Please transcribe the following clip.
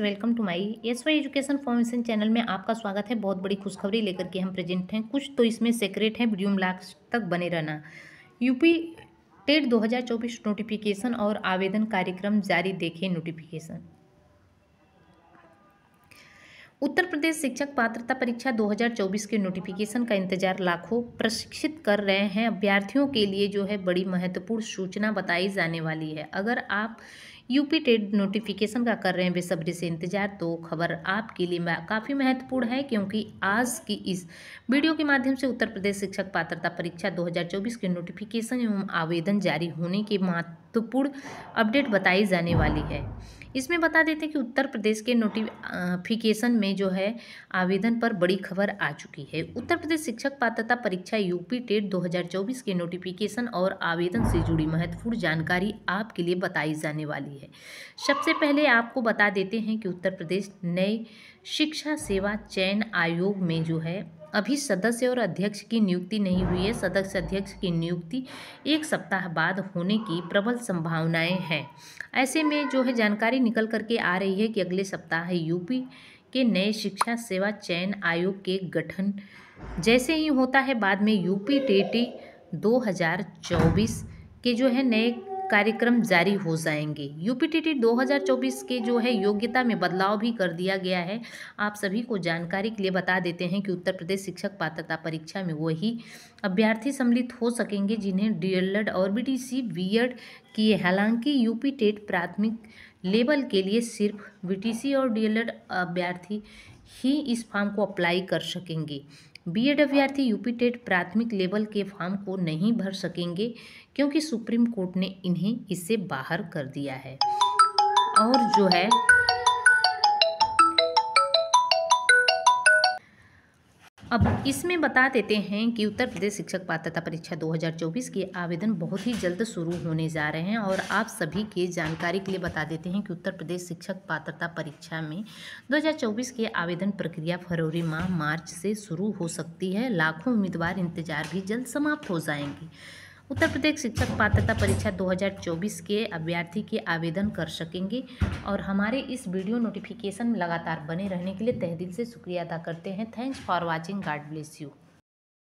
welcome to my S Y education formation channel में आपका स्वागत है बहुत बड़ी खुशखबरी लेकर के हम प्रेजेंट हैं कुछ तो इसमें सेक्रेट है वीडियो में लास्ट तक बने रहना यूपी टेट 2024 नोटिफिकेशन और आवेदन कार्यक्रम जारी देखें नोटिफिकेशन उत्तर प्रदेश शिक्षक पात्रता परीक्षा 2024 के नोटिफिकेशन का इंतजार लाखों प्रशिक्षित कर रहे हैं अभ्यर्थियों के लिए जो है बड़ी महत्वपूर्ण सूचना बताई जाने वाली है अगर आप यूपी टेड नोटिफिकेशन का कर रहे हैं बेसब्री से इंतजार तो खबर आपके लिए काफ़ी महत्वपूर्ण है क्योंकि आज की इस वीडियो के माध्यम से उत्तर प्रदेश शिक्षक पात्रता परीक्षा 2024 के नोटिफिकेशन एवं आवेदन जारी होने के महत्वपूर्ण अपडेट बताई जाने वाली है इसमें बता देते हैं कि उत्तर प्रदेश के नोटिफिकेशन में जो है आवेदन पर बड़ी खबर आ चुकी है उत्तर प्रदेश शिक्षक पात्रता परीक्षा यूपी टेट 2024 के नोटिफिकेशन और आवेदन से जुड़ी महत्वपूर्ण जानकारी आपके लिए बताई जाने वाली है सबसे पहले आपको बता देते हैं कि उत्तर प्रदेश नए शिक्षा सेवा चयन आयोग में जो है अभी सदस्य और अध्यक्ष की नियुक्ति नहीं हुई है सदस्य अध्यक्ष की नियुक्ति एक सप्ताह बाद होने की प्रबल संभावनाएं हैं ऐसे में जो है जानकारी निकल करके आ रही है कि अगले सप्ताह यूपी के नए शिक्षा सेवा चयन आयोग के गठन जैसे ही होता है बाद में यूपी टेटी 2024 के जो है नए कार्यक्रम जारी हो जाएंगे यूपीटीटी 2024 के जो है योग्यता में बदलाव भी कर दिया गया है आप सभी को जानकारी के लिए बता देते हैं कि उत्तर प्रदेश शिक्षक पात्रता परीक्षा में वही अभ्यर्थी सम्मिलित हो सकेंगे जिन्हें डीएलएड और बी सी बी एड किए हालांकि यूपी टेट प्राथमिक लेवल के लिए सिर्फ बी और डी अभ्यर्थी ही इस फॉर्म को अप्लाई कर सकेंगे बीएड अभ्यर्थी यूपी टेट प्राथमिक लेवल के फॉर्म को नहीं भर सकेंगे क्योंकि सुप्रीम कोर्ट ने इन्हें इससे बाहर कर दिया है और जो है अब इसमें बता देते हैं कि उत्तर प्रदेश शिक्षक पात्रता परीक्षा 2024 के आवेदन बहुत ही जल्द शुरू होने जा रहे हैं और आप सभी के जानकारी के लिए बता देते हैं कि उत्तर प्रदेश शिक्षक पात्रता परीक्षा में 2024 के आवेदन प्रक्रिया फरवरी माह मार्च से शुरू हो सकती है लाखों उम्मीदवार इंतजार भी जल्द समाप्त हो जाएंगे उत्तर प्रदेश शिक्षक पात्रता परीक्षा 2024 के अभ्यर्थी के आवेदन कर सकेंगे और हमारे इस वीडियो नोटिफिकेशन में लगातार बने रहने के लिए तहदील से शुक्रिया अदा करते हैं thanks for watching God bless you